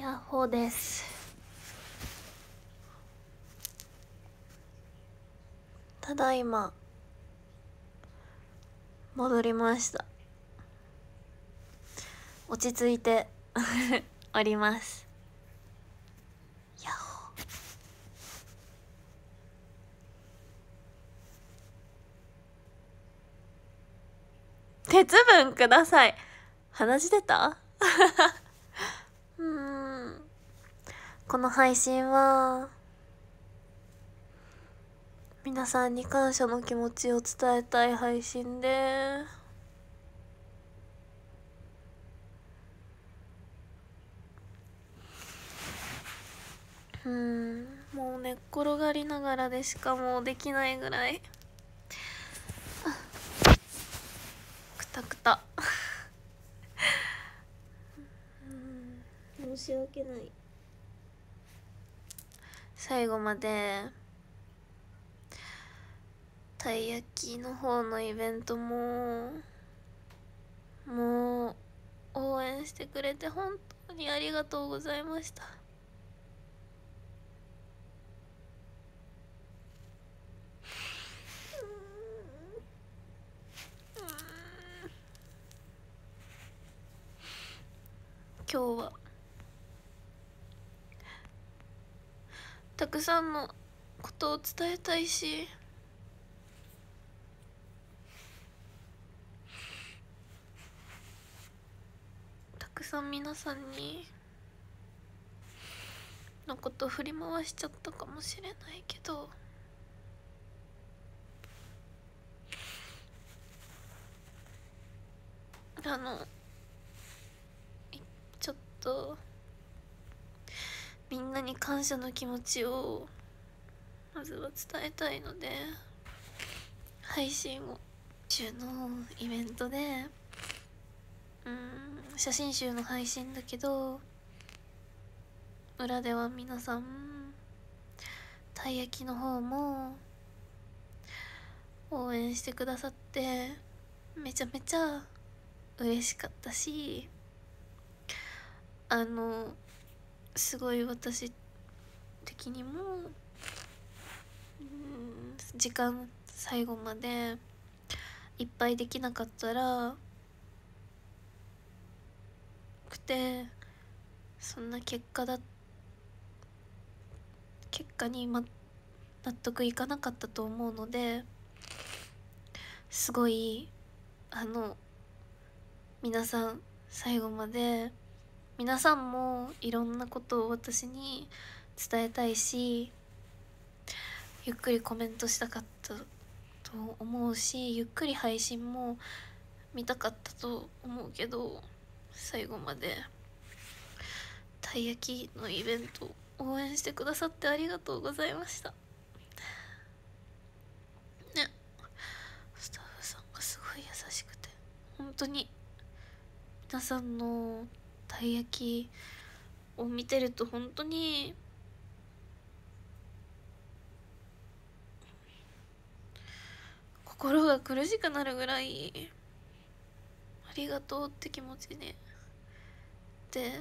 ヤッホーですただいま戻りました落ち着いて おりますヤッホー鉄分ください話出たこの配信は皆さんに感謝の気持ちを伝えたい配信でうんもう寝っ転がりながらでしかもうできないぐらいくたくたうん申し訳ない。最後までたい焼きの方のイベントももう応援してくれて本当にありがとうございました今日は。たくさんのことを伝えたいしたくさん皆さんにのこと振り回しちゃったかもしれないけど。あのちょっと。みんなに感謝の気持ちをまずは伝えたいので配信を中のイベントでうん写真集の配信だけど裏では皆さんたい焼きの方も応援してくださってめちゃめちゃ嬉しかったしあのすごい私的にもうん時間最後までいっぱいできなかったらくてそんな結果だ結果に、ま、納得いかなかったと思うのですごいあの皆さん最後まで皆さんもいろんなことを私に伝えたいしゆっくりコメントしたかったと思うしゆっくり配信も見たかったと思うけど最後までたい焼きのイベント応援してくださってありがとうございましたねスタッフさんがすごい優しくて本当に皆さんのたい焼きを見てると本当に心が苦しくなるぐらいありがとうって気持ちにでいっ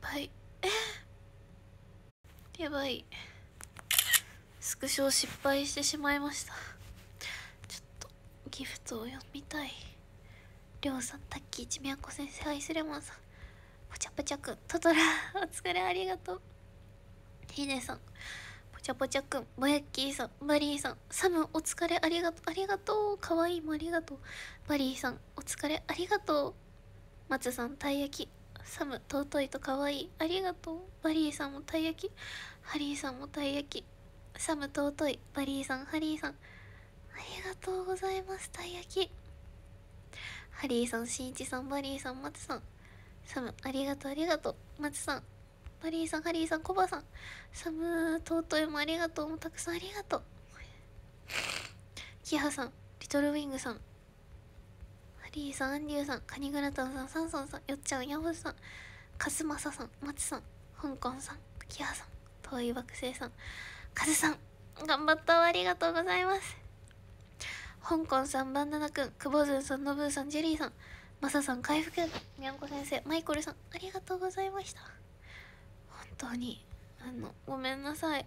ぱいえやばいスクショ失敗してしまいましたちょっとギフトを読みたいりょうさんタッキーちみやこ先生アイスレモンさんぽちゃぽちゃくんトトラお疲れありがとうヒデさんぽちゃぽちゃくんぼやっきーさんバリーさんサムお疲れありがとうありがとうかわいいもありがとうバリーさんお疲れありがとう松さんたい焼きサム尊いとかわいいありがとうバリーさんもたい焼きハリーさんもたい焼きサム尊いバリーさんハリーさんありがとうございますたい焼きハリーさんしんいちさんバリーさん松さんサム、ありがとう、ありがとう。マツさん、マリーさん、ハリーさん、コバさん、サム、トートもありがとう。もうたくさんありがとう。キハさん、リトルウィングさん、ハリーさん、アンリューさん、カニグラタンさん、サンソンさん、よっちゃん、ヤホさん、カズマサさん、マツさん、香港さん、キハさん、遠い惑星さん、カズさん、頑張ったありがとうございます。香港さん、バンダナくん、クボズンさん、ノブーさん、ジェリーさん、マサさん回復にゃんこ先生マイコルさんありがとうございました本当にあのごめんなさい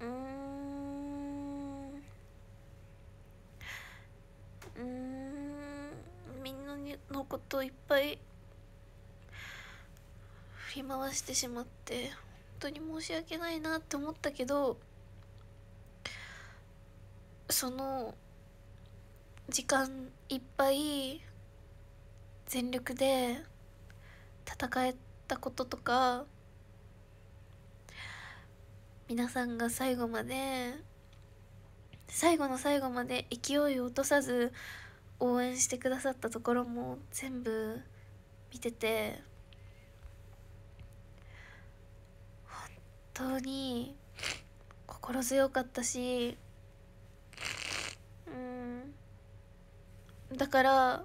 うんうんみんなのこといっぱい振り回してしまって本当に申し訳ないなって思ったけどその時間いっぱい全力で戦えたこととか皆さんが最後まで最後の最後まで勢いを落とさず応援してくださったところも全部見てて本当に心強かったしうんだから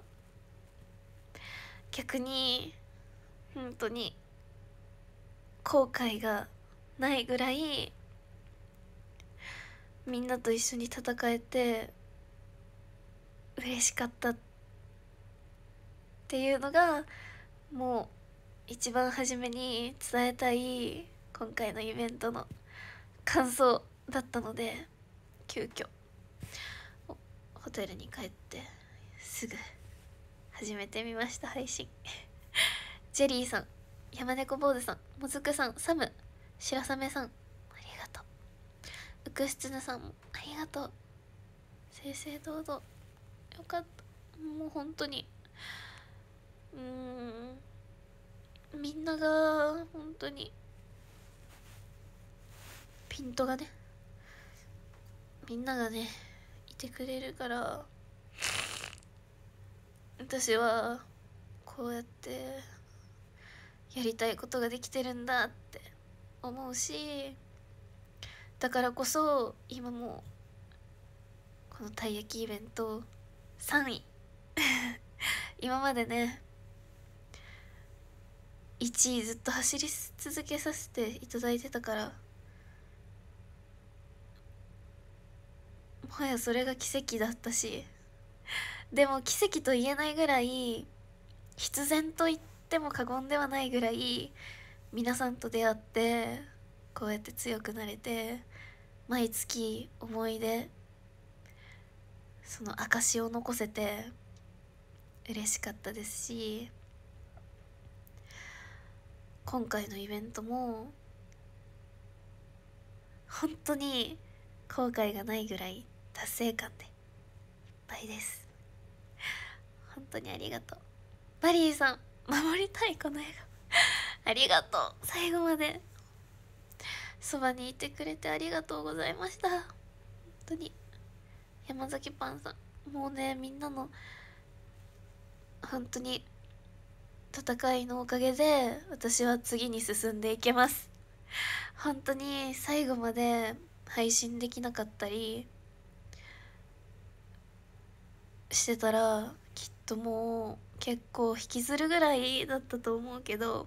逆に本当に後悔がないぐらいみんなと一緒に戦えて嬉しかったっていうのがもう一番初めに伝えたい今回のイベントの感想だったので急遽ホテルに帰ってすぐ始めてみました配信 ジェリーさん山猫坊主さんもずくさんサム白雨さんありがとううくしつヌさんもありがとう正々堂々よかったもう本当にうんみんなが本当にピントがねみんながねいてくれるから私はこうやってやりたいことができてるんだって思うしだからこそ今もこのたい焼きイベント3位 今までね1位ずっと走り続けさせていただいてたから。もはやそれが奇跡だったしでも奇跡と言えないぐらい必然と言っても過言ではないぐらい皆さんと出会ってこうやって強くなれて毎月思い出その証を残せて嬉しかったですし今回のイベントも本当に後悔がないぐらい達成感でいっぱいです本当にありがとうバリーさん守りたいこの笑顔ありがとう最後までそばにいてくれてありがとうございました本当に山崎パンさんもうねみんなの本当に戦いのおかげで私は次に進んでいけます本当に最後まで配信できなかったりしてたらきっともう結構引きずるぐらいだったと思うけど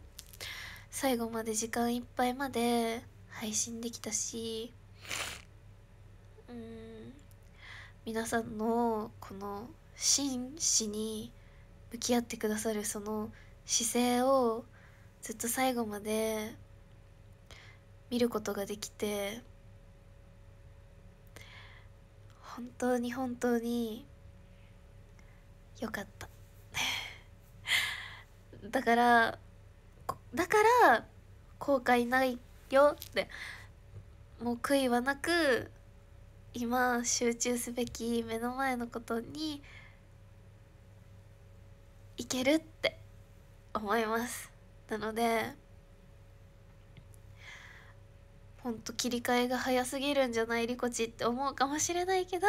最後まで時間いっぱいまで配信できたしうん皆さんのこの真摯に向き合ってくださるその姿勢をずっと最後まで見ることができて本当に本当によかった だからだから後悔ないよってもう悔いはなく今集中すべき目の前のことにいけるって思いますなのでほんと切り替えが早すぎるんじゃないリコチって思うかもしれないけど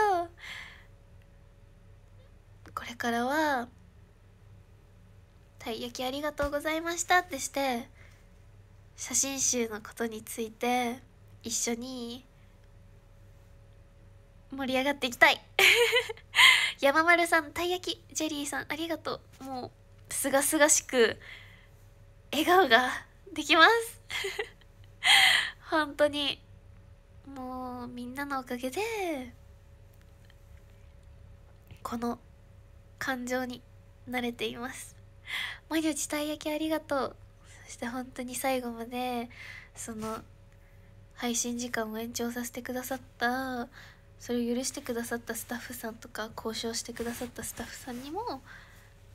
これからは「たい焼きありがとうございました」ってして写真集のことについて一緒に盛り上がっていきたい 山丸さんたい焼きジェリーさんありがとうもうすがすがしく笑顔ができます 本当にもうみんなのおかげでこの感情に慣れていますマリ自体焼きありがとうそして本当に最後までその配信時間を延長させてくださったそれを許してくださったスタッフさんとか交渉してくださったスタッフさんにも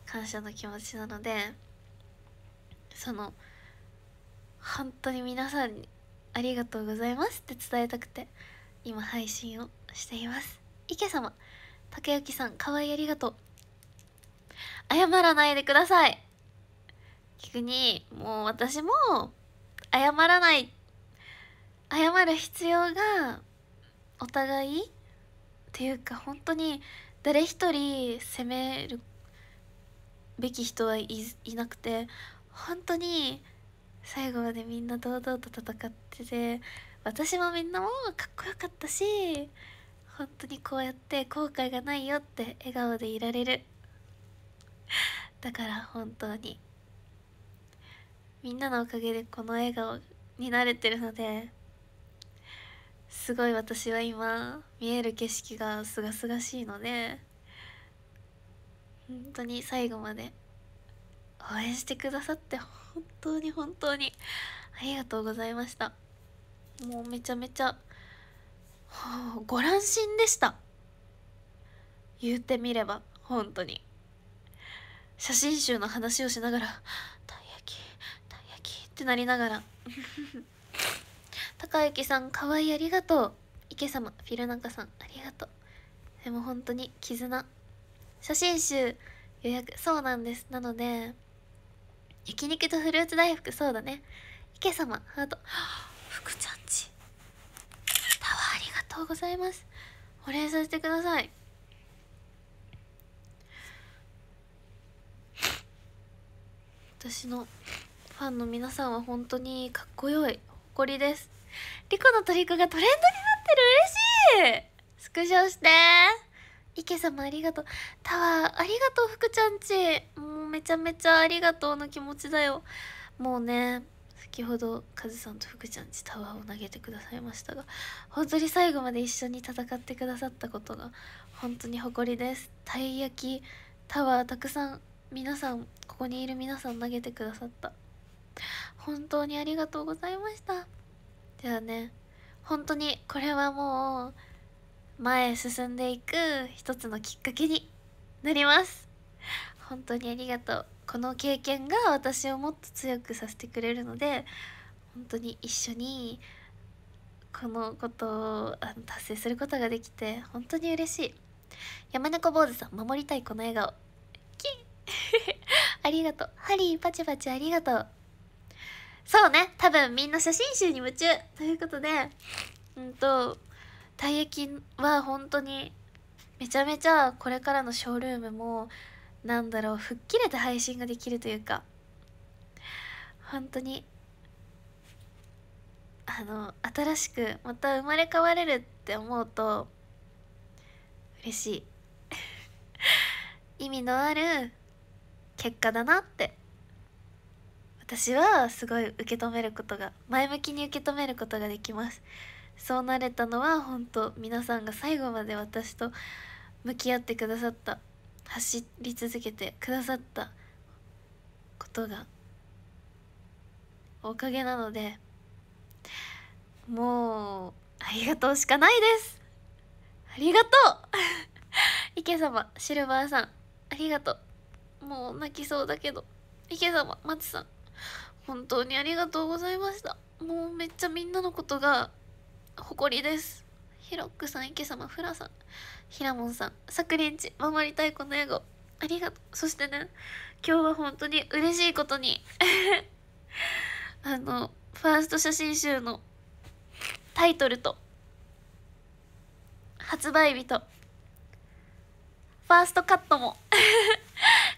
感謝の気持ちなのでその本当に皆さんにありがとうございますって伝えたくて今配信をしています池様竹きさんかわいいありがとう謝らないでください逆にもう私も謝らない謝る必要がお互いっていうか本当に誰一人責めるべき人はいいなくて本当に最後までみんな堂々と戦ってて私もみんなもかっこよかったし本当にこうやって後悔がないよって笑顔でいられる だから本当にみんなのおかげでこの笑顔になれてるのですごい私は今見える景色がすがすがしいので本当に最後まで応援してくださって本当に本当にありがとうございましたもうめちゃめちゃ、はあ、ご乱心でした言ってみれば本当に。写真集の話をしながら「たい焼きたい焼き」ってなりながら高雪さんかわいいありがとう池様フィルナカさんありがとうでも本当に絆写真集予約そうなんですなので焼肉とフルーツ大福そうだね池様あとト福ちゃんちタワーありがとうございますお礼させてください私のファンの皆さんは本当にかっこよい誇りですリコのトリコがトレンドになってる嬉しいスクショして池様ありがとうタワーありがとう福ちゃんちもうめちゃめちゃありがとうの気持ちだよもうね先ほどカズさんと福ちゃんちタワーを投げてくださいましたが本当に最後まで一緒に戦ってくださったことが本当に誇りですたい焼きタワーたくさん皆さんここにいる皆さん投げてくださった本当にありがとうございましたではね本当にこれはもう前へ進んでいく一つのきっかけになります本当にありがとうこの経験が私をもっと強くさせてくれるので本当に一緒にこのことを達成することができて本当に嬉しい山猫坊主さん守りたいこの笑顔 ありがとう。ハリー、パチパチありがとう。そうね、多分みんな写真集に夢中ということで、うんと、たい焼きは本当にめちゃめちゃこれからのショールームも、なんだろう、吹っ切れて配信ができるというか、本当に、あの、新しくまた生まれ変われるって思うと、嬉しい。意味のある結果だなって私はすごい受け止めることが前向きに受け止めることができますそうなれたのは本当皆さんが最後まで私と向き合ってくださった走り続けてくださったことがおかげなのでもうありがとうしかないですありがとう 池様シルバーさんありがとうもう泣きそうだけど池様松さん本当にありがとうございましたもうめっちゃみんなのことが誇りですヒロックさん池様フラさんヒラモンさんサクリ守りたいこの笑顔ありがとうそしてね今日は本当に嬉しいことに あのファースト写真集のタイトルと発売日とファーストカットも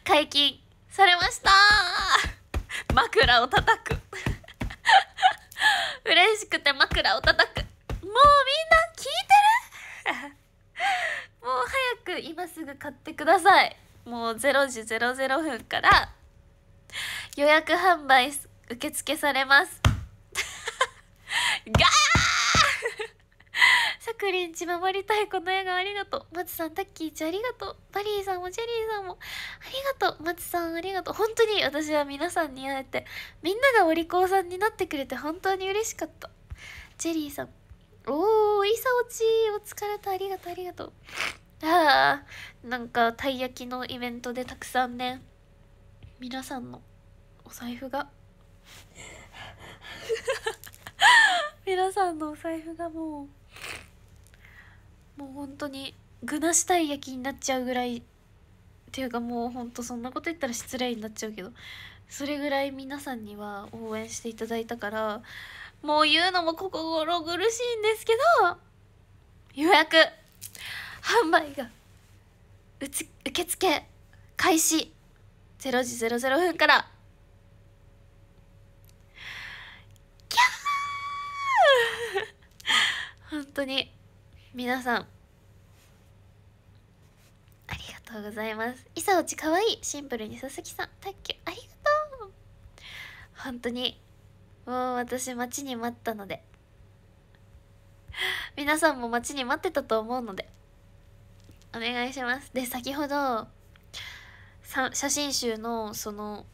解禁されました枕を叩く嬉しくて枕を叩くもうみんな聞いてるもう早く今すぐ買ってくださいもう0時00分から予約販売受付されますガークリンチ守りたいこの笑顔ありがとう。マツさん、タッキーちゃんありがとう。バリーさんもジェリーさんもありがとう。マツさんありがとう。本当に私は皆さんに会えて、みんながお利口さんになってくれて本当に嬉しかった。ジェリーさん。おー、いさおちお疲れた。ありがとう、ありがとう。あー、なんかたい焼きのイベントでたくさんね、皆さんのお財布が。皆さんのお財布がもう。もう本当に具なしたい焼きになっちゃうぐらいっていうかもうほんとそんなこと言ったら失礼になっちゃうけどそれぐらい皆さんには応援していただいたからもう言うのも心苦しいんですけど予約販売がう受付開始0時00分からキャー本当に皆さんありがとうございますいさおちかわいいシンプルに佐々木さん卓球ありがとう本当にもう私待ちに待ったので 皆さんも待ちに待ってたと思うのでお願いしますで先ほど写真集のその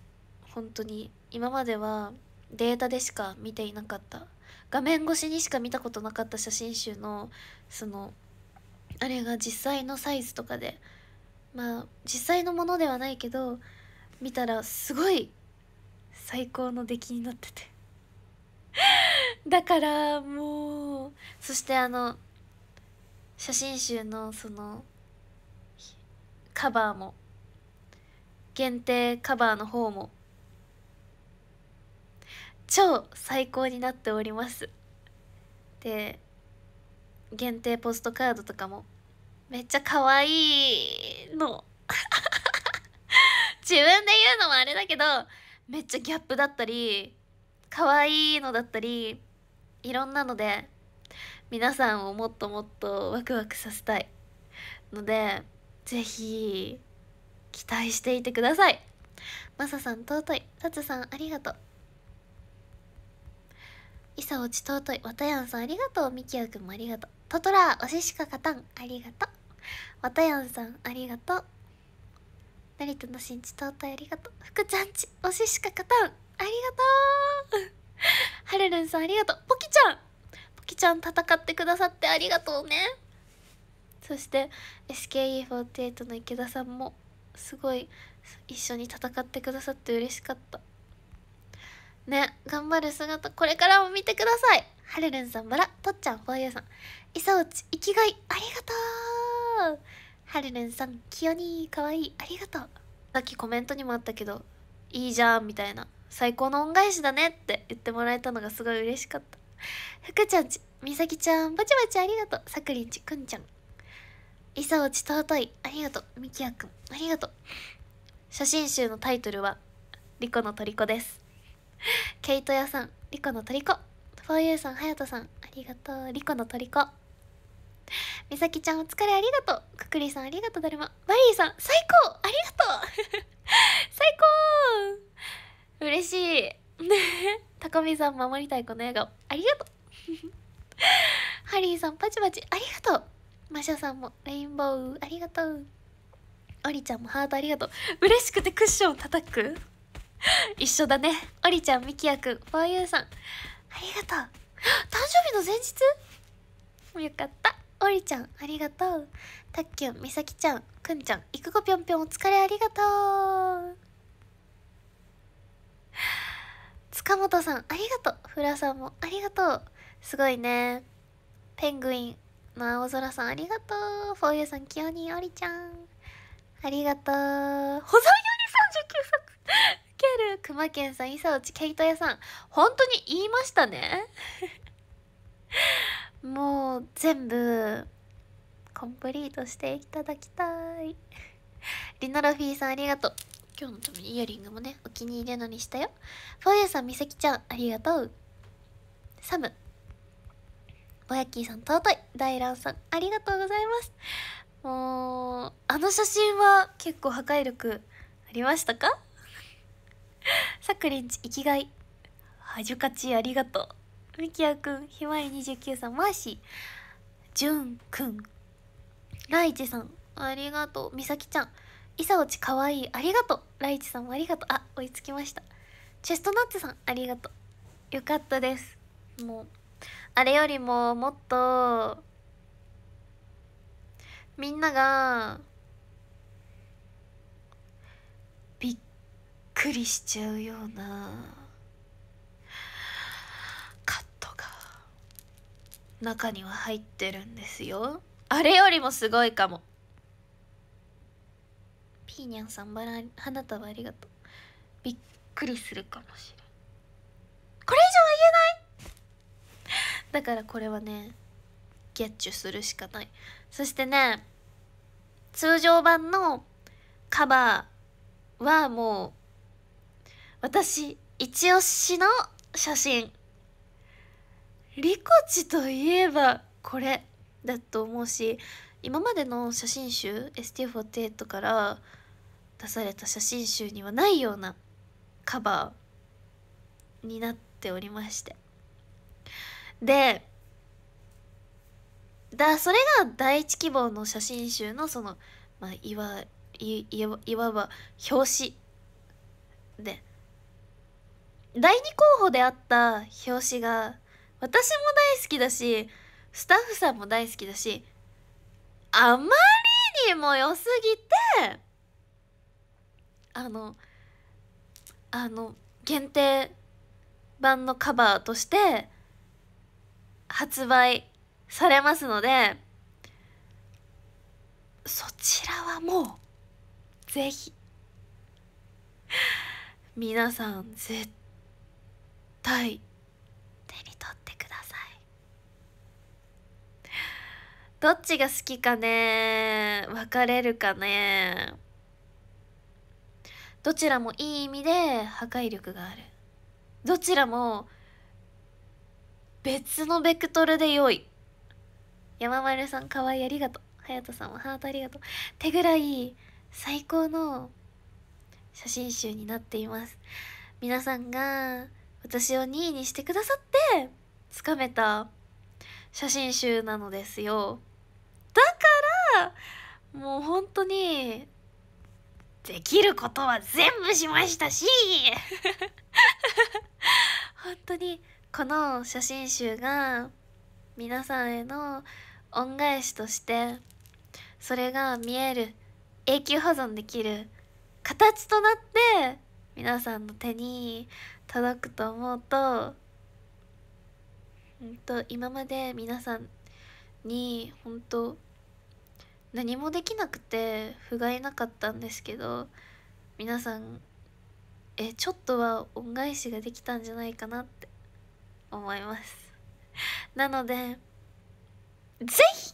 本当に今まではデータでしか見ていなかった画面越しにしか見たことなかった写真集のそのあれが実際のサイズとかでまあ実際のものではないけど見たらすごい最高の出来になってて だからもうそしてあの写真集のそのカバーも限定カバーの方も超最高になっておりますで限定ポストカードとかもめっちゃ可愛いの 自分で言うのもあれだけどめっちゃギャップだったり可愛いのだったりいろんなので皆さんをもっともっとワクワクさせたいので是非期待していてくださいマサさん尊いタツさんありがとういさおち尊いわたやんさんありがとうみきおくんもありがとうトトラおししかかたんありがとうわたやんさんありがとう成田のしんちとうといありがとう福ちゃんちおししかかたんありがとうはるるんさんありがとうポキちゃんポキちゃん戦ってくださってありがとうねそして SKE48 の池田さんもすごい一緒に戦ってくださって嬉しかったね頑張る姿これからも見てくださいはるるんさんばらとっちゃんほォさんいさおち生きがいありがとうはるるんさんきよにかわいいありがとうさっきコメントにもあったけどいいじゃんみたいな最高の恩返しだねって言ってもらえたのがすごい嬉しかったふくちゃんちみさきちゃんバチバチありがとうさくりんちくんちゃんいさおち尊いありがとうみきやくんありがとう写真集のタイトルは「リコのとりこです毛糸屋さんリコのとりこフォーユーさんはやとさんありがとうリコのとりこみさきちゃんお疲れありがとうくくりさんありがとうだるまバリーさん最高ありがとう 最高嬉しいね高見さん守りたいこの笑顔ありがとう ハリーさんパチパチありがとうマシャさんもレインボーありがとうオリちゃんもハートありがとう嬉しくてクッション叩く一緒だねおりちゃんみきやくんフォーユーさんありがとう誕生日の前日よかったおりちゃんありがとうたっきゅんみさきちゃんくんちゃんいくこぴょんぴょんお疲れありがとう塚本さんありがとうフラさんもありがとうすごいねペングインの青空さんありがとうフォーユーさんきよにおりちゃんありがとう保存より39作ける熊健さん、伊佐内ケイト屋さん。本当に言いましたね。もう全部コンプリートしていただきたい。リノロフィーさんありがとう。今日のためにイヤリングもね、お気に入りのにしたよ。フォーユーさん、みさきちゃん、ありがとう。サム。ぼやきーさん、尊い。大乱さん、ありがとうございます。もう、あの写真は結構破壊力ありましたか さくりんち生きがいはじゅかちありがとうみきやくんひまり29さんマーシーじゅんくんライチさんありがとうみさきちゃんいさおちかわいいありがとうライチさんもありがとうあ追いつきましたチェストナッツさんありがとうよかったですもうあれよりももっとみんながくりしちゃうようなカットが中には入ってるんですよあれよりもすごいかもピーニャンさんバラ花束ありがとうびっくりするかもしれんこれ以上は言えないだからこれはねゲッチュするしかないそしてね通常版のカバーはもう私一押しの写真リコチといえばこれだと思うし今までの写真集 ST48 から出された写真集にはないようなカバーになっておりましてでだそれが第一希望の写真集のその、まあ、いわいいわば表紙で。第2候補であった表紙が私も大好きだしスタッフさんも大好きだしあまりにも良すぎてあのあの限定版のカバーとして発売されますのでそちらはもうぜひ皆さん絶対対手に取ってくださいどっちが好きかね分かれるかねどちらもいい意味で破壊力があるどちらも別のベクトルで良い山丸さんかわいいありがとう隼人さんもハートありがとう手ぐらい最高の写真集になっています皆さんが私を2位にしてくださってつかめた写真集なのですよだからもう本当にできることは全部しましたし 本当にこの写真集が皆さんへの恩返しとしてそれが見える永久保存できる形となって皆さんの手に届くと思うと本当今まで皆さんに本当何もできなくて不甲斐なかったんですけど皆さんえちょっとは恩返しができたんじゃないかなって思いますなのでぜひ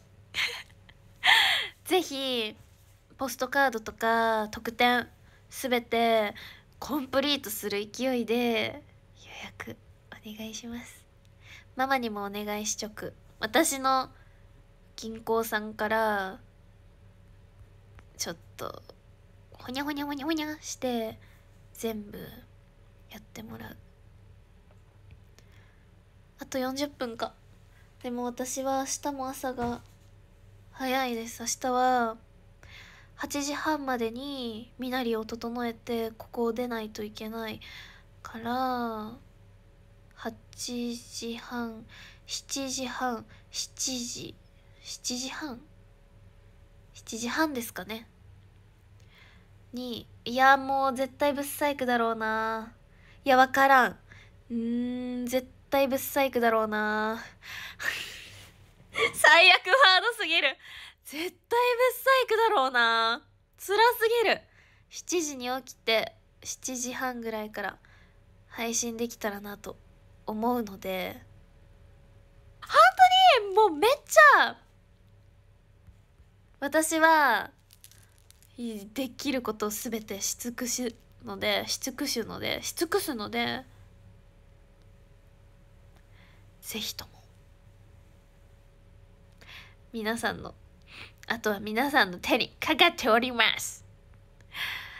ぜひポストカードとか特典すべてコンプリートする勢いで予約お願いしますママにもお願いしちょく私の銀行さんからちょっとほにゃほにゃほにゃほにゃして全部やってもらうあと40分かでも私は明日も朝が早いです明日は8時半までに身なりを整えてここを出ないといけないから8時半7時半7時7時半7時半ですかねにいやもう絶対ブッサイクだろうないや分からんうん絶対ブッサイクだろうな 最悪ハードすぎる絶対ぶっ細工だろうな辛すぎる7時に起きて7時半ぐらいから配信できたらなと思うので本当にもうめっちゃ私はできることを全てし尽くしのでし尽くしのでし尽くすのでぜひとも皆さんのあとは皆さんの手にかかっております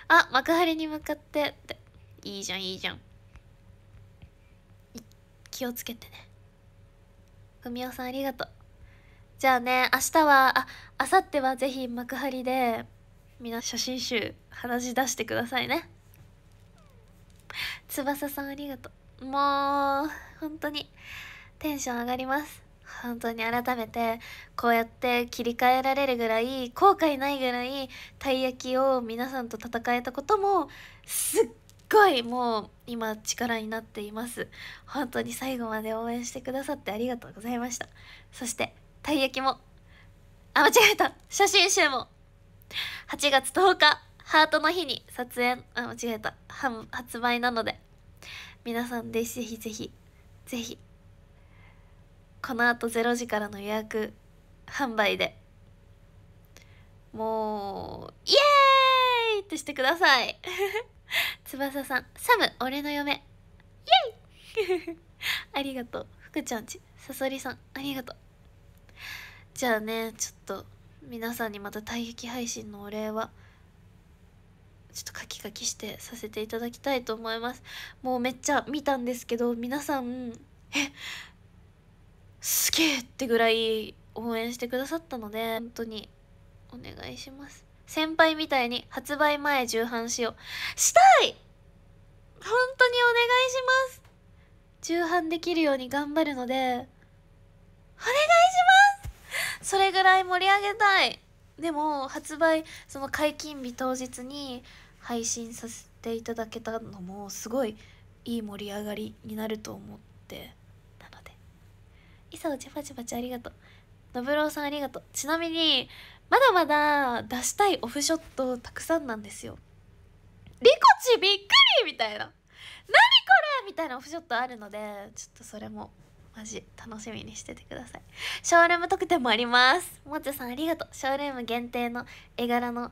あ幕張に向かってっていいじゃんいいじゃん気をつけてねふみおさんありがとうじゃあね明日はあ明後日はぜひ幕張でみんな写真集話し出してくださいね翼さんありがとうもう本当にテンション上がります本当に改めてこうやって切り替えられるぐらい後悔ないぐらいたい焼きを皆さんと戦えたこともすっごいもう今力になっています本当に最後まで応援してくださってありがとうございましたそしてたい焼きもあ間違えた写真集も8月10日ハートの日に撮影あ間違えた発売なので皆さんでぜひぜひぜひこのあと0時からの予約販売でもうイエーイってしてください 翼さんサム俺の嫁イエイ ありがとう福ちゃんちさそりさんありがとうじゃあねちょっと皆さんにまた退役配信のお礼はちょっとカキカキしてさせていただきたいと思いますもうめっちゃ見たんですけど皆さんえすげえってぐらい応援してくださったので本当にお願いします先輩みたいに発売前重版しようしたい本当にお願いします重版できるように頑張るのでお願いしますそれぐらい盛り上げたいでも発売その解禁日当日に配信させていただけたのもすごいいい盛り上がりになると思って。いさおちばちばちありがとうのぶろうさんありがとうちなみにまだまだ出したいオフショットたくさんなんですよリコチびっくりみたいな何これみたいなオフショットあるのでちょっとそれもマジ楽しみにしててくださいショールーム特典もありますもちさんありがとうショールーム限定の絵柄の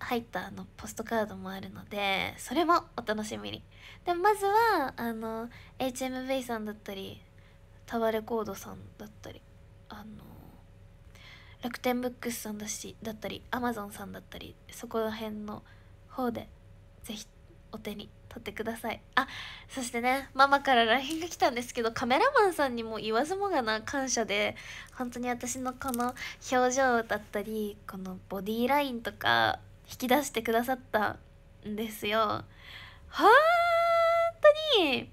入ったあのポストカードもあるのでそれもお楽しみにでまずはあの HMV さんだったりタワレコードさんだったりあの楽天ブックスさんだしだったりアマゾンさんだったりそこら辺の方でぜひお手に取ってくださいあそしてねママから LINE が来たんですけどカメラマンさんにも言わずもがな感謝で本当に私のこの表情だったりこのボディーラインとか引き出してくださったんですよ本当に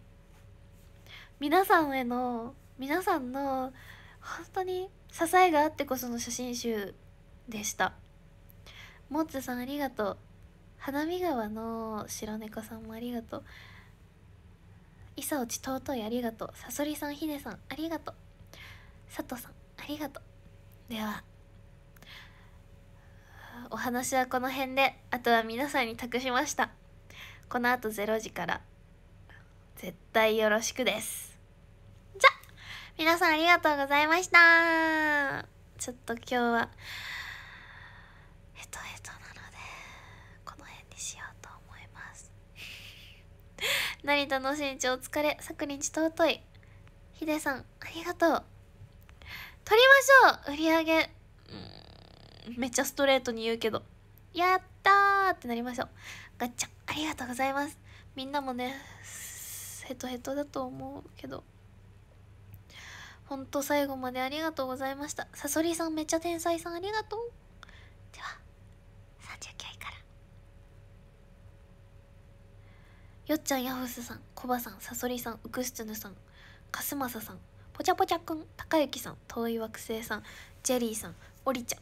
皆さんへの皆さんの本当に支えがあってこその写真集でしたモッツさんありがとう花見川の白猫さんもありがとういさおち尊いありがとうさそりさんひでさんありがとう佐藤さんありがとうではお話はこの辺であとは皆さんに託しましたこのあと0時から絶対よろしくです皆さんありがとうございましたちょっと今日はヘトヘトなのでこの辺にしようと思います成田の新地お疲れ昨日尊いヒデさんありがとう取りましょう売り上げめっちゃストレートに言うけどやったーってなりましょうガッチャありがとうございますみんなもねヘトヘトだと思うけどほんと最後までありがとうございましたさそりさんめっちゃ天才さんありがとうでは39位からよっちゃんやふすさんコバさんさそりさんうくすつぬさんかすまささんぽちゃぽちゃくんたかゆきさん遠い惑星さんジェリーさんおりちゃん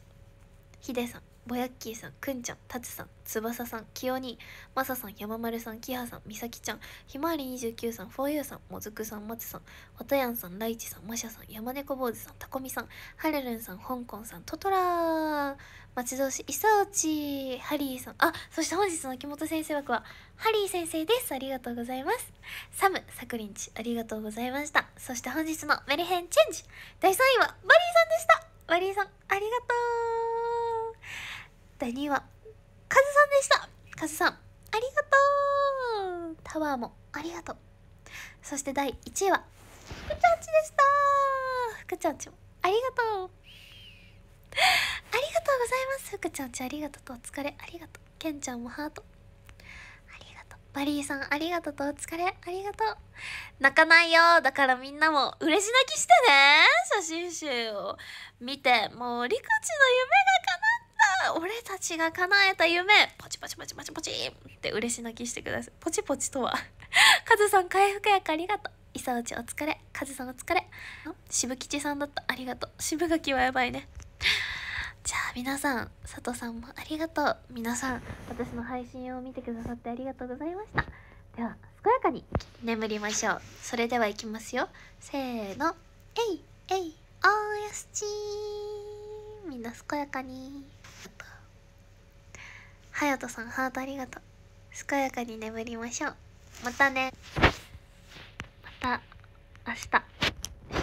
ひでさんぼやっきーさん、くんちゃん、たつさん、つばささん、きよに、まささん、やままるさん、きはさん、みさきちゃん、ひまわり29さん、ふぉゆさん、もずくさん、まつさん、わたやんさん、らいちさん、ましゃさん、やまねこぼうずさん、たこみさん、はるるんさん、ほんこんさん、ととらー、町同士、いさおち、ハリーさん、あ、そして本日の木本先生枠は、ハリー先生です。ありがとうございます。サム、さくりんち、ありがとうございました。そして本日のメルヘンチェンジ、第3位は、マリーさんでした。マリーさん、ありがとう。第2話、はカズさんでしたカズさんありがとうタワーもありがとうそして第1位は福ちゃんちでしたふくちゃんちもありがとうありがとうございますふくちゃんちありがとうとお疲れありがとうけんちゃんもハートありがとうバリーさんありがとうとお疲れありがとう泣かないよだからみんなも嬉し泣きしてね写真集を見てもうりくちの夢が叶俺たちが叶えた夢ポチポチポチポチポチって嬉し泣きしてくださいポチポチとは カズさん回復薬ありがとういさオちお疲れカズさんお疲れ渋吉さんだったありがとう渋垣はやばいねじゃあ皆さん佐藤さんもありがとう皆さん私の配信を見てくださってありがとうございましたでは健やかに眠りましょうそれではいきますよせーのえいえい OSG みんな健やかにはやとさんハートありがとう健やかに眠りましょうまたねまた明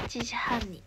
日7時半に